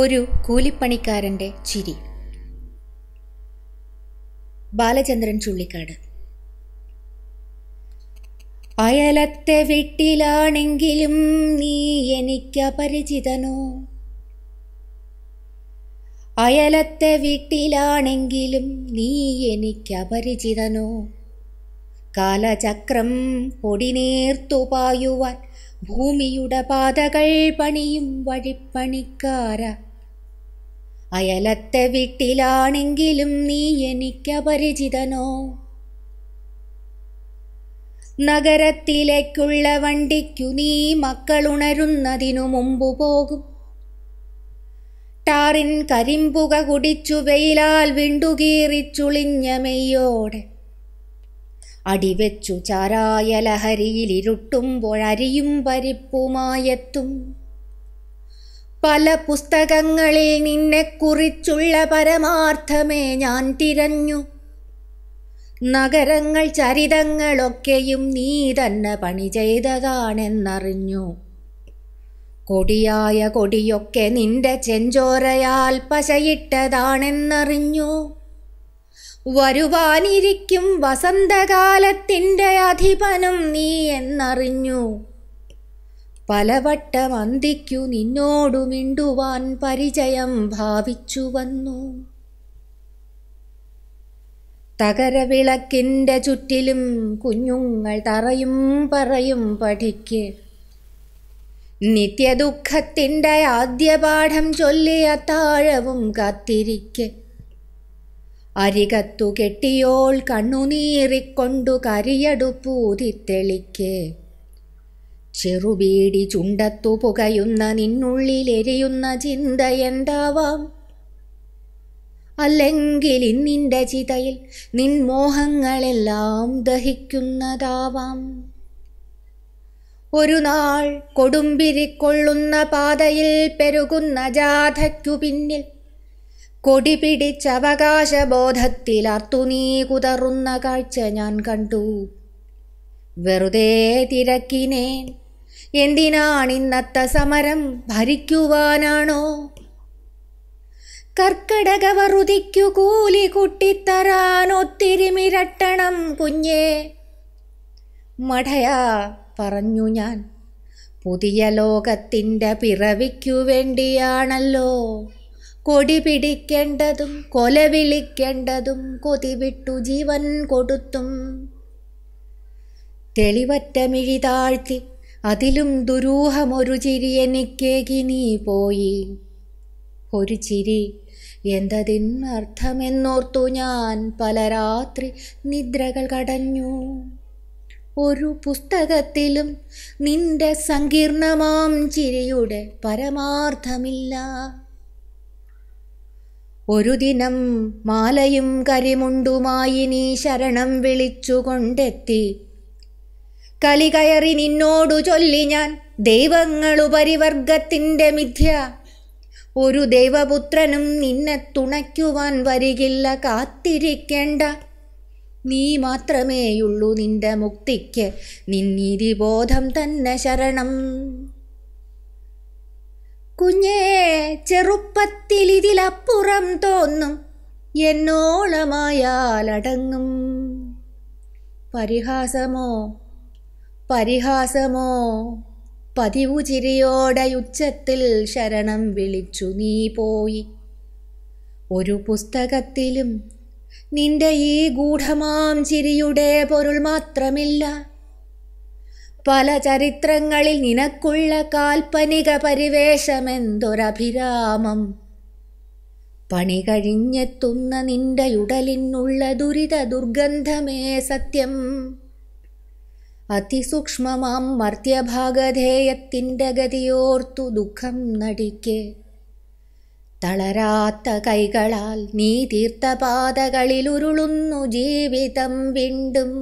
ഒരു കൂലിപ്പണിക്കാരൻ്റെ ചിരി ബാലചന്ദ്രൻ ചുള്ളിക്കാട് അയലത്തെ വീട്ടിലാണെങ്കിലും നീ എനിക്ക് അപരിചിതനോ അയലത്തെ വീട്ടിലാണെങ്കിലും നീ എനിക്ക് അപരിചിതനോ കാലചക്രം പൊടിനേർത്തു ഭൂമിയുടെ പാതകൾ പണിയും വഴിപ്പണിക്കാരാ അയലത്തെ വീട്ടിലാണെങ്കിലും നീ എനിക്കപരിചിതനോ നഗരത്തിലേക്കുള്ള വണ്ടിക്കു നീ മക്കളുണരുന്നതിനു മുമ്പ് പോകും ടാറിൻ കരിമ്പുക കുടിച്ചു വെയിലാൽ വിണ്ടുകീറിച്ചുളിഞ്ഞ മെയ്യോടെ അടിവെച്ചു ചാരായ ലഹരിയിലിരുട്ടുമ്പോഴരിയും പരിപ്പുമായെത്തും പല പുസ്തകങ്ങളിൽ നിന്നെക്കുറിച്ചുള്ള പരമാർത്ഥമേ ഞാൻ തിരഞ്ഞു നഗരങ്ങൾ ചരിതങ്ങളൊക്കെയും നീ തന്നെ പണി ചെയ്തതാണെന്നറിഞ്ഞു കൊടിയായ കൊടിയൊക്കെ നിന്റെ ചെഞ്ചോരയാൽ പശയിട്ടതാണെന്നറിഞ്ഞു വരുവാനിരിക്കും വസന്തകാലത്തിൻ്റെ അധിപനും നീ എന്നറിഞ്ഞു പലവട്ട വന്ദിക്കു നിന്നോടു മിണ്ടുവാൻ പരിചയം ഭാവിച്ചു വന്നു തകരവിളക്കിൻ്റെ ചുറ്റിലും കുഞ്ഞുങ്ങൾ തറയും പറയും പഠിക്ക് നിത്യദുഃഖത്തിൻ്റെ ആദ്യ പാഠം ചൊല്ലിയ താഴവും കത്തിരിക്ക് അരികത്തു കെട്ടിയോൾ കണ്ണുനീറിക്കൊണ്ടു കരിയടുപ്പൂതി തെളിക്കേ ചെറുബീടി ചുണ്ടത്തു പുകയുന്ന നിന്നുള്ളിലെരിയുന്ന ചിന്തയെന്താവാം അല്ലെങ്കിൽ ഇന്നിൻ്റെ ചിതയിൽ നിൻമോഹങ്ങളെല്ലാം ദഹിക്കുന്നതാവാം ഒരു നാൾ കൊടുമ്പിരിക്കൊള്ളുന്ന പാതയിൽ പെരുകുന്ന ജാഥയ്ക്കു പിന്നിൽ കൊടി പിടിച്ചവകാശബോധത്തിൽ അർത്തുനീ കുതറുന്ന കാഴ്ച ഞാൻ കണ്ടു വെറുതെ തിരക്കിനേൻ ഇന്നത്തെ സമരം ഭരിക്കുവാനാണോ വറുതിക്കു കൂലി മിരട്ടണം കുഞ്ഞേ മഠയാ പറഞ്ഞു ഞാൻ പുതിയ ലോകത്തിൻ്റെ പിറവിക്കു വേണ്ടിയാണല്ലോ കൊടി പിടിക്കേണ്ടതും കൊല വിളിക്കേണ്ടതും കൊതിവിട്ടു ജീവൻ കൊടുത്തും തെളിവറ്റ മിഴി താഴ്ത്തി അതിലും ദുരൂഹമൊരു ചിരി നീ പോയി ഒരു ചിരി എന്തതിനർത്ഥമെന്നോർത്തു ഞാൻ പല രാത്രി നിദ്രകൾ കടഞ്ഞു ഒരു പുസ്തകത്തിലും നിന്റെ സങ്കീർണമാം ചിരിയുടെ പരമാർത്ഥമില്ല ഒരു ദിനം മാലയും കരിമുണ്ടുമായി നീ ശരണം വിളിച്ചുകൊണ്ടെത്തി കലി കയറി നിന്നോടു ചൊല്ലി ഞാൻ ദൈവങ്ങളുപരിവർഗത്തിൻ്റെ മിഥ്യ ഒരു ദൈവപുത്രനും നിന്നെ തുണയ്ക്കുവാൻ വരികില്ല കാത്തിരിക്കേണ്ട നീ മാത്രമേയുള്ളൂ നിന്റെ മുക്തിക്ക് ബോധം തന്നെ ശരണം കുഞ്ഞേ ചെറുപ്പത്തിൽ ഇതിലപ്പുറം തോന്നും എന്നോളമായാലടങ്ങും പരിഹാസമോ പരിഹാസമോ പതിവു ചിരിയോടയുച്ചത്തിൽ ശരണം വിളിച്ചു നീ പോയി ഒരു പുസ്തകത്തിലും നിന്റെ ഈ ഗൂഢമാം ചിരിയുടെ പൊരുൾ മാത്രമില്ല പല ചരിത്രങ്ങളിൽ നിനക്കുള്ള കാൽപ്പനിക പരിവേഷമെന്തൊരഭിരാമം പണി കഴിഞ്ഞെത്തുന്ന നിന്റെ ഉടലിനുള്ള ദുരിത ദുർഗന്ധമേ സത്യം അതിസൂക്ഷ്മമാം മർത്യഭാഗധേയത്തിൻ്റെ ഗതിയോർത്തു ദുഃഖം നടിക്കെ തളരാത്ത കൈകളാൽ നീ തീർത്ഥപാതകളിലുരുളുന്നു ജീവിതം വീണ്ടും